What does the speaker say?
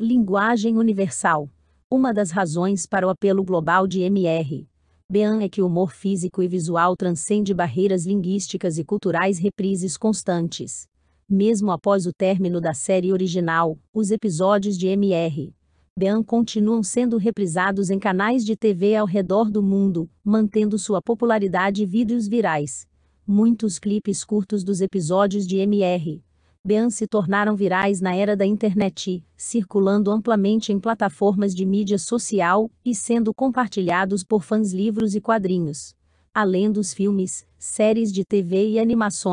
Linguagem universal. Uma das razões para o apelo global de MR. Bean é que o humor físico e visual transcende barreiras linguísticas e culturais reprises constantes. Mesmo após o término da série original, os episódios de MR. Bean continuam sendo reprisados em canais de TV ao redor do mundo, mantendo sua popularidade e vídeos virais. Muitos clipes curtos dos episódios de MR. Bean se tornaram virais na era da internet, circulando amplamente em plataformas de mídia social e sendo compartilhados por fãs livros e quadrinhos. Além dos filmes, séries de TV e animações.